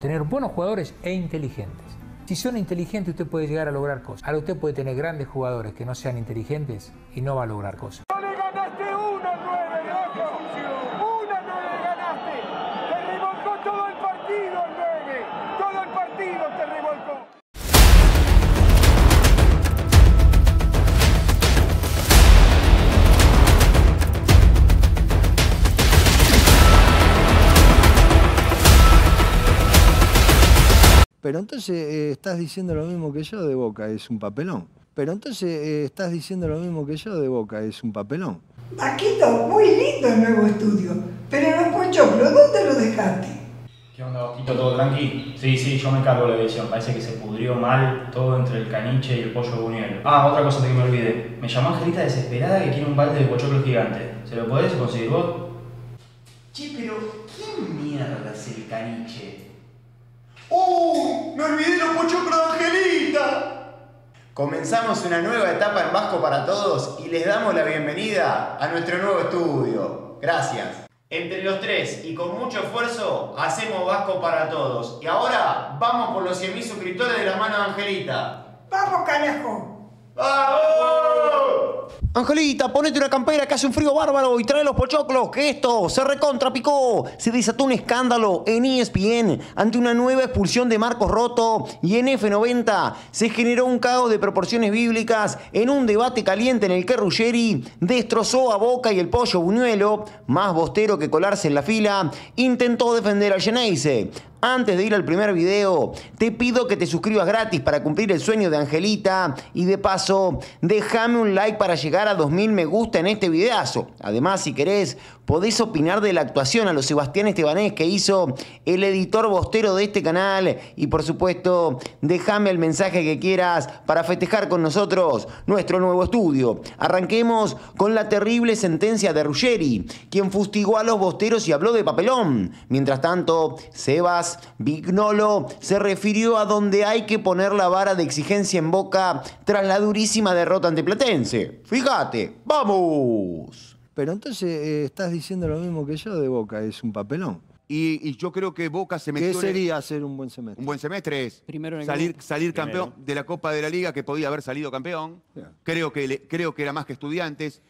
tener buenos jugadores e inteligentes. Si son inteligentes usted puede llegar a lograr cosas. Ahora usted puede tener grandes jugadores que no sean inteligentes y no va a lograr cosas. Pero entonces eh, estás diciendo lo mismo que yo de Boca, es un papelón. Pero entonces eh, estás diciendo lo mismo que yo de Boca, es un papelón. está muy lindo el nuevo estudio, pero los pochoclos, ¿dónde lo dejaste? ¿Qué onda, Boquito? ¿Todo tranqui? Sí, sí, yo me cargo de la edición. Parece que se pudrió mal todo entre el caniche y el pollo buñuelo. Ah, otra cosa que me olvidé. Me llamó Angelita desesperada que quiere un balde de pochoclos gigante. ¿Se lo podés conseguir vos? Che, pero ¿quién mierda es el caniche? ¡No olvidé los pochoclos de Angelita! Comenzamos una nueva etapa en Vasco para Todos y les damos la bienvenida a nuestro nuevo estudio. Gracias. Entre los tres y con mucho esfuerzo hacemos Vasco para Todos. Y ahora vamos por los 100.000 suscriptores de la mano de Angelita. ¡Vamos, canajo! Angelita, ponete una campera que hace un frío bárbaro y trae los pochoclos, que esto se recontra picó. Se desató un escándalo en ESPN ante una nueva expulsión de Marcos Roto y en F90 se generó un caos de proporciones bíblicas en un debate caliente en el que Ruggeri destrozó a Boca y el Pollo Buñuelo, más bostero que colarse en la fila, intentó defender al Geneise. Antes de ir al primer video, te pido que te suscribas gratis para cumplir el sueño de Angelita y de paso, déjame un like para llegar a 2000 me gusta en este videazo. Además, si querés, podés opinar de la actuación a los Sebastián Estebanés que hizo el editor bostero de este canal y por supuesto, déjame el mensaje que quieras para festejar con nosotros nuestro nuevo estudio. Arranquemos con la terrible sentencia de Ruggeri, quien fustigó a los bosteros y habló de papelón. Mientras tanto, Sebas Vignolo se refirió a donde hay que poner la vara de exigencia en boca tras la durísima derrota ante Platense. Fíjate, vamos. Pero entonces eh, estás diciendo lo mismo que yo de Boca, es un papelón. Y, yo creo que Boca se metió. ¿Qué sería hacer un buen semestre? Un buen semestre es salir, campeón de la Copa de la Liga, que podía haber salido campeón. Creo, que creo que era más que estudiantes.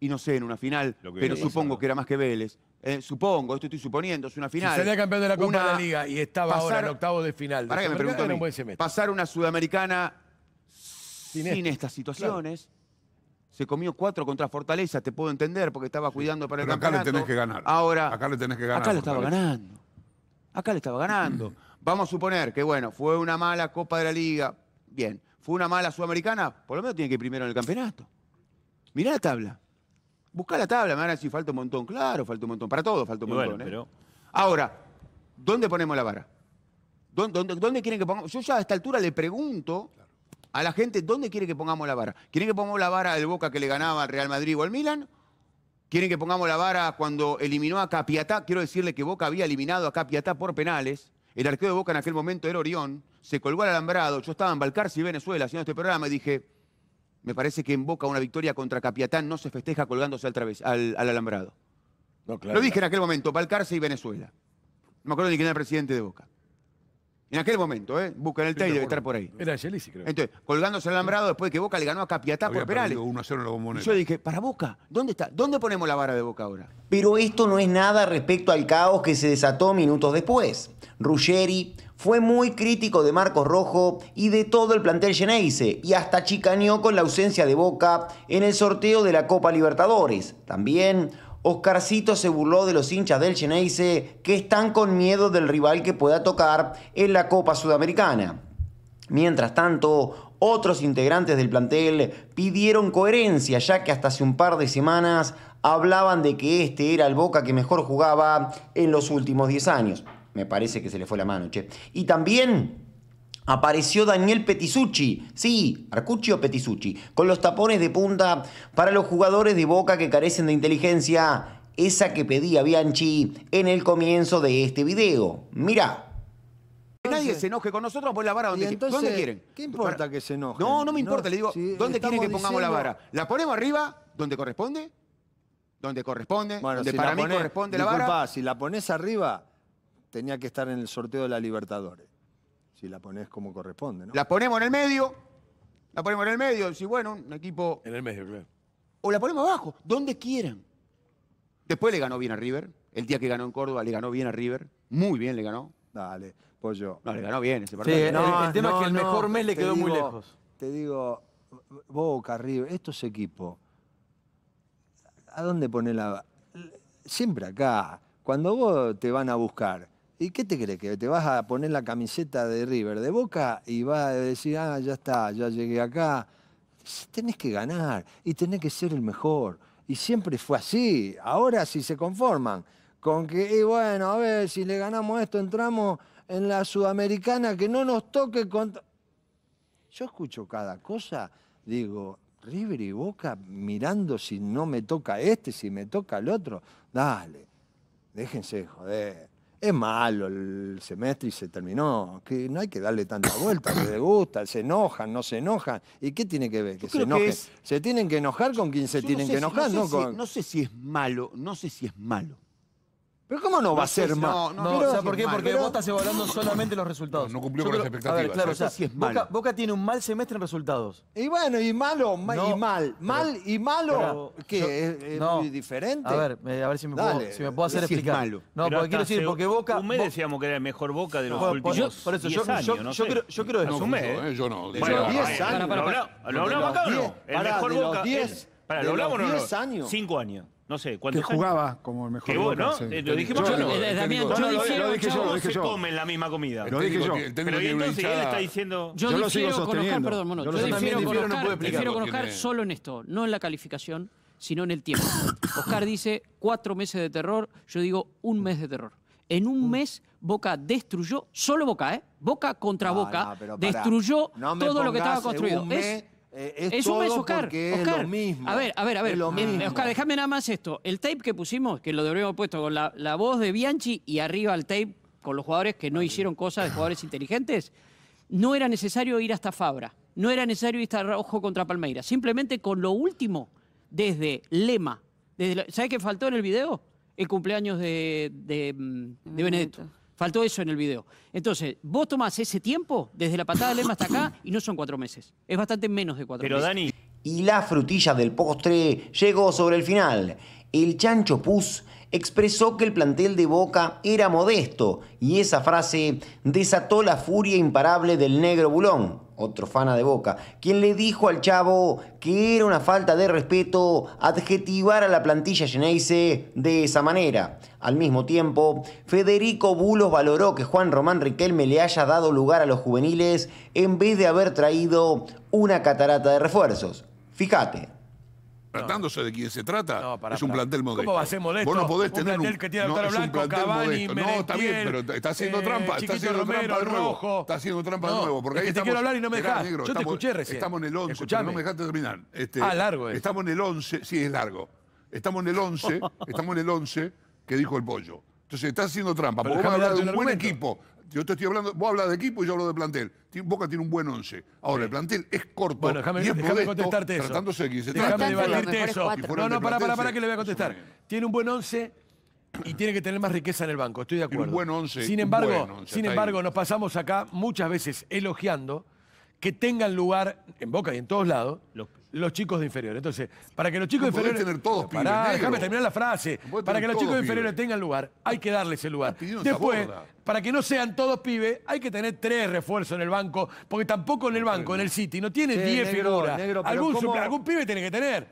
Y no sé, en una final, pero supongo que era más que Vélez. Eh, supongo, esto estoy suponiendo, es una final. Sería campeón de la Copa de la Liga y estaba ahora en octavo de final. que me pasar una sudamericana sin, este. estas situaciones. Se comió cuatro contra Fortaleza, te puedo entender, porque estaba cuidando para el campeonato. Acá le tenés que ganar. Ahora. Acá le tenés que ganar. Acá le estaba ganando. Acá le estaba ganando. Mm. Vamos a suponer que, bueno, fue una mala Copa de la Liga. Bien. Fue una mala Sudamericana. Por lo menos tiene que ir primero en el campeonato. Mirá la tabla. Busca la tabla, me van a decir, falta un montón. Claro, falta un montón. Para todo falta un montón. ¿eh? Ahora, ¿dónde ponemos la vara? ¿Dónde, quieren que pongamos? Yo ya a esta altura le pregunto a la gente, ¿dónde quiere que pongamos la vara? ¿Quieren que pongamos la vara del Boca que le ganaba al Real Madrid o al Milan? ¿Quieren que pongamos la vara cuando eliminó a Capiatá? Quiero decirle que Boca había eliminado a Capiatá por penales. El arquero de Boca en aquel momento era Orión. Se colgó al alambrado. Yo estaba en Balcarce, Venezuela, haciendo este programa y dije, me parece que en Boca una victoria contra Capiatán no se festeja colgándose al, al, alambrado. Lo dije en aquel momento, Valcarce y Venezuela. No me acuerdo ni quién era el presidente de Boca. En aquel momento, ¿eh? Busca en el TEI debe estar por ahí. Era creo. Entonces, colgándose al alambrado después de que Boca le ganó a Capiatá por penales. yo dije, para Boca, ¿dónde está? ¿Dónde ponemos la vara de Boca ahora? Pero esto no es nada respecto al caos que se desató minutos después. Ruggeri, fue muy crítico de Marcos Rojo y de todo el plantel Geneise y hasta chicaneó con la ausencia de Boca en el sorteo de la Copa Libertadores. También Oscarcito se burló de los hinchas del Geneise que están con miedo del rival que pueda tocar en la Copa Sudamericana. Mientras tanto, otros integrantes del plantel pidieron coherencia, ya que hasta hace un par de semanas hablaban de que este era el Boca que mejor jugaba en los últimos 10 años me parece que se le fue la mano, che. Y también apareció Daniel Petisucci, sí, Arcucci o Petisucci, con los tapones de punta para los jugadores de Boca que carecen de inteligencia, esa que pedía Bianchi en el comienzo de este video. Mirá. Que nadie se enoje con nosotros, pon pues la vara donde, quieren. ¿Qué importa que se enoje? No, no me importa, le digo, ¿dónde quieren que pongamos la vara? ¿La ponemos arriba, donde corresponde? ¿Donde corresponde? Bueno, para mí corresponde la vara. si la pones arriba, tenía que estar en el sorteo de la Libertadores. Si la ponés como corresponde, ¿no? La ponemos en el medio. La ponemos en el medio. Si, bueno, un equipo. En el medio, claro. O la ponemos abajo, donde quieran. Después le ganó bien a River. El día que ganó en Córdoba le ganó bien a River. Muy bien le ganó. Dale, pollo. Pues no, le ganó bien ese partido. el, tema es que el mejor mes le quedó muy lejos. Te digo, Boca, River, estos equipos, ¿a dónde pone la...? Siempre acá. Cuando vos te van a buscar, ¿Y qué te crees? ¿Que te vas a poner la camiseta de River de Boca y vas a decir, ah, ya está, ya llegué acá? Tenés que ganar y tenés que ser el mejor. Y siempre fue así. Ahora si se conforman con que, y bueno, a ver, si le ganamos esto, entramos en la sudamericana, que no nos toque contra... Yo escucho cada cosa, digo, River y Boca mirando si no me toca este, si me toca el otro. Dale, déjense joder es malo el semestre y se terminó. Que no hay que darle tanta vuelta, le gusta, se enojan, no se enojan. ¿Y qué tiene que ver? Que se enojen. Se tienen que enojar con quien se tienen que enojar, no sé si es malo, no sé si es malo. Pero ¿cómo no, va a ser malo? No, no, no, o sea, ¿por qué? Porque vos estás evaluando solamente los resultados. No cumplió con las expectativas. A ver, claro, o sea, sí es Boca, malo. Boca, tiene un mal semestre en resultados. Y bueno, y malo, y mal. Mal y malo, que es, muy diferente. A ver, a ver si me, puedo, si me puedo hacer si explicar. Es malo. No, porque quiero decir, porque Boca... Un mes decíamos que era el mejor Boca de los bueno, últimos Por eso, yo, años, yo, no yo, creo, yo creo... Hace un mes. ¿eh? Yo no. Bueno, 10 años. ¿Lo hablamos acá o no? El mejor Boca... Para, ¿lo hablamos o no? 10 años. 5 años no sé cuántos Que jugaba como el mejor. Que vos, ¿no? lo dijimos yo. No, lo dije yo, lo dije comen la misma comida. Lo dije yo. Pero entonces él está diciendo... Yo lo sigo sosteniendo. perdón, Mono. Yo prefiero con solo en esto, no en la calificación, sino en el tiempo. Oscar dice cuatro meses de terror, yo digo un mes de terror. En un mm. mes Boca destruyó, solo Boca, ¿eh? Boca contra ah, Boca, destruyó todo lo que estaba construido. Es eh, es, un mes, Oscar. es lo mismo. A ver, a ver, a ver. Mm, Oscar, déjame nada más esto. El tape que pusimos, que lo deberíamos puesto con la, voz de Bianchi y arriba el tape con los jugadores que no hicieron cosas de jugadores inteligentes, no era necesario ir hasta Fabra. No era necesario ir hasta Rojo contra Palmeira Simplemente con lo último, desde Lema. ¿Sabes qué faltó en el video? El cumpleaños de, de, mm, de Benedetto. Faltó eso en el video. Entonces, vos tomás ese tiempo desde la patada de Lema hasta acá y no son cuatro meses. Es bastante menos de cuatro meses. Pero Dani. Y la frutilla del postre llegó sobre el final. El chancho Pus expresó que el plantel de Boca era modesto y esa frase desató la furia imparable del negro Bulón otro fana de Boca, quien le dijo al Chavo que era una falta de respeto adjetivar a la plantilla Geneise de esa manera. Al mismo tiempo, Federico Bulos valoró que Juan Román Riquelme le haya dado lugar a los juveniles en vez de haber traído una catarata de refuerzos. Fíjate, tratándose de quién se trata, es un plantel modesto. ¿Cómo va a ser modesto? Vos no podés un tener plantel que tiene no, es un Blanco, Cavani, No, está bien, pero está eh, haciendo trampa. Está haciendo trampa de nuevo. Rojo. Está haciendo trampa de nuevo. Porque es ahí que te estamos, quiero hablar y no me dejás. Yo te escuché recién. Estamos en el 11, pero no me dejaste terminar. Este, ah, largo es. Estamos en el 11, sí, es largo. Estamos en el 11, estamos en el 11 que dijo el pollo. Entonces está haciendo trampa. porque vos a hablar de un buen equipo. Yo te estoy hablando, vos hablas de equipo y yo hablo de plantel. Boca tiene un buen once. Ahora, el plantel es corto. Bueno, déjame, y es déjame modesto, contestarte eso. Tratándose de valirte debatirte eso. no, no, para, para, para que le voy a contestar. Tiene un buen once y tiene que tener más riqueza en el banco, estoy de acuerdo. Un buen once, sin embargo, sin embargo nos pasamos acá muchas veces elogiando que tengan lugar en Boca y en todos lados los, los chicos de inferiores. Entonces, para que los chicos de inferiores. tener todos pibes, déjame terminar la frase. para que los chicos inferiores tengan lugar, hay que darles el lugar. Después, para que no sean todos pibes, hay que tener tres refuerzos en el banco, porque tampoco en el banco, en el City, no tiene 10 figuras. algún, algún pibe tiene que tener.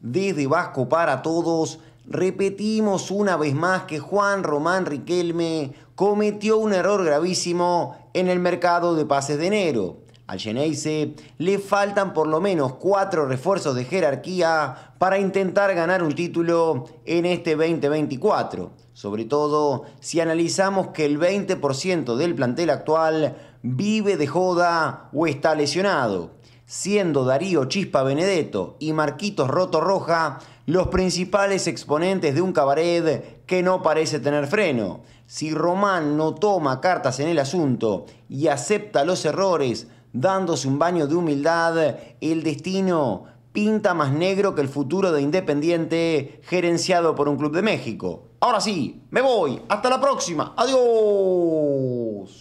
Desde Vasco para todos. Repetimos una vez más que Juan Román Riquelme cometió un error gravísimo en el mercado de pases de enero. Al Geneise le faltan por lo menos cuatro refuerzos de jerarquía para intentar ganar un título en este 2024, sobre todo si analizamos que el 20% del plantel actual vive de joda o está lesionado, siendo Darío Chispa Benedetto y Marquitos Roto Roja los principales exponentes de un cabaret que no parece tener freno. Si Román no toma cartas en el asunto y acepta los errores, dándose un baño de humildad, el destino pinta más negro que el futuro de Independiente gerenciado por un club de México. Ahora sí, me voy. Hasta la próxima. Adiós.